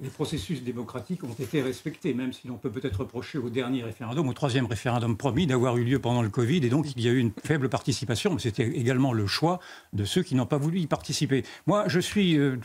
les processus démocratiques ont été respectés, même si l'on peut peut-être reprocher au dernier référendum, au troisième référendum promis, d'avoir eu lieu pendant le Covid, et donc il y a eu une faible participation, mais c'était également le choix de ceux qui n'ont pas voulu y participer. Moi, je suis, euh,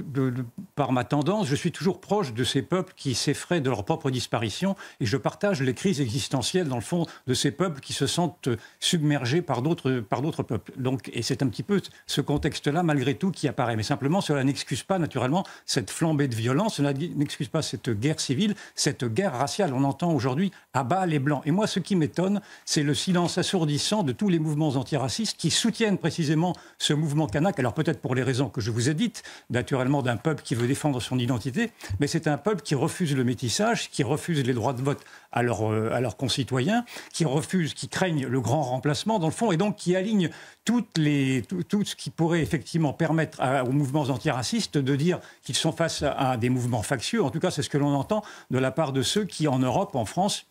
par ma tendance, je suis toujours proche de ces peuples qui s'effraient de leur propre disparition, et je partage les crises existentielles, dans le fond, de ces peuples qui se sentent euh, submergés par d'autres, par d'autres peuples. Donc, et c'est un petit peu ce contexte-là, malgré tout, qui apparaît. Mais simplement, cela n'excuse pas, naturellement, cette flambée de violence n'excuse pas cette guerre civile, cette guerre raciale. On entend aujourd'hui à bas les blancs. Et moi, ce qui m'étonne, c'est le silence assourdissant de tous les mouvements antiracistes qui soutiennent précisément ce mouvement kanak. Alors peut-être pour les raisons que je vous ai dites, naturellement d'un peuple qui veut défendre son identité, mais c'est un peuple qui refuse le métissage, qui refuse les droits de vote à, leurs euh, concitoyens, qui refuse, qui craigne le grand remplacement dans le fond, et donc qui aligne toutes les, tout, ce qui pourrait effectivement permettre aux mouvements antiracistes de dire qu'ils sont face à, des mouvements factions, en tout cas c'est ce que l'on entend de la part de ceux qui, en Europe, en France,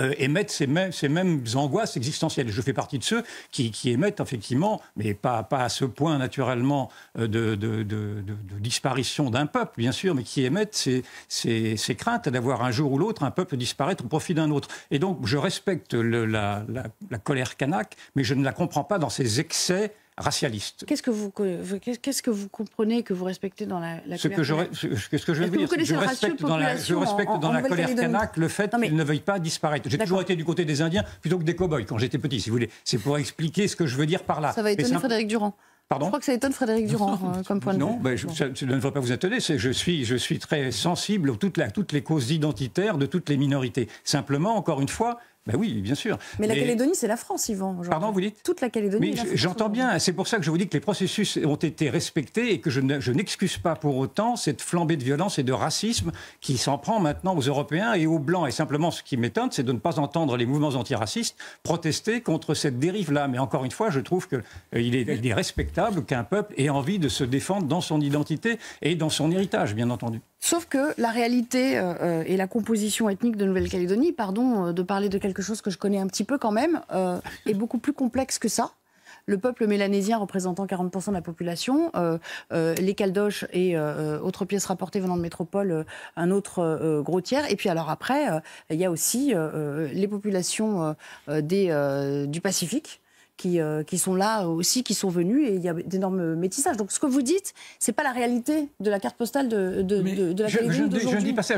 euh, émettent ces mêmes, angoisses existentielles. Je fais partie de ceux qui, émettent effectivement, mais pas, à ce point naturellement euh, de, disparition d'un peuple, bien sûr, mais qui émettent ces, craintes d'avoir un jour ou l'autre un peuple disparaître au profit d'un autre. Et donc je respecte la, la, colère canaque, mais je ne la comprends pas dans ses excès racialiste. Qu'est-ce que vous, qu'est-ce que vous comprenez que vous respectez dans la, ce colère que je, ce, que je veux dire, je respecte dans la, je respecte dans la colère canac le fait qu'ils ne veuillent pas disparaître. J'ai toujours été du côté des Indiens plutôt que des cow-boys quand j'étais petit, si vous voulez. C'est pour expliquer ce que je veux dire par là. Ça va étonner Frédéric Durand. Pardon je crois que ça étonne Frédéric Durand euh, comme point de vue. Non, ben, ça, ne devrait pas vous étonner. Je suis, je suis très sensible à toutes les causes identitaires de toutes les minorités. Simplement, encore une fois, ben oui, bien sûr. Mais, la Calédonie, c'est la France, Yvan. Pardon, vous dites Toute la Calédonie. j'entends bien. C'est pour ça que je vous dis que les processus ont été respectés et que je n'excuse pas pour autant cette flambée de violence et de racisme qui s'en prend maintenant aux Européens et aux Blancs. Et simplement, ce qui m'étonne, c'est de ne pas entendre les mouvements antiracistes protester contre cette dérive-là. Mais encore une fois, je trouve qu'il euh, est respectable qu'un peuple ait envie de se défendre dans son identité et dans son héritage, bien entendu. Sauf que la réalité euh, euh, et la composition ethnique de Nouvelle-Calédonie, pardon euh, de parler de quelque chose que je connais un petit peu quand même, est beaucoup plus complexe que ça. Le peuple mélanésien représentant 40% de la population, les Caldoches et autres pièces rapportées venant de métropole, un autre gros tiers. Et puis alors après, il y a aussi les populations des, du Pacifique, euh, qui, sont là aussi, qui sont venus, et il y a d'énormes métissages. Donc ce que vous dites, c'est pas la réalité de la carte postale de, la je, je, je, ne dis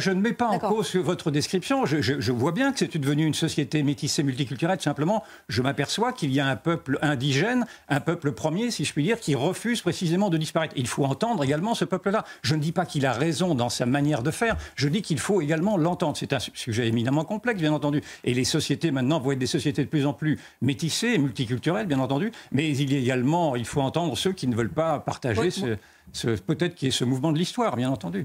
je ne mets pas en cause votre description. Je, je vois bien que c'est devenu une société métissée multiculturelle. Simplement, je m'aperçois qu'il y a un peuple indigène, un peuple premier, si je puis dire, qui refuse précisément de disparaître. Il faut entendre également ce peuple-là. Je ne dis pas qu'il a raison dans sa manière de faire, je dis qu'il faut également l'entendre. C'est un sujet éminemment complexe, bien entendu. Et les sociétés maintenant vont être des sociétés de plus en plus métissées, multiculturelles bien entendu, mais il y a également, il faut entendre ceux qui ne veulent pas partager ce, ce peut-être qui est ce mouvement de l'histoire, bien entendu.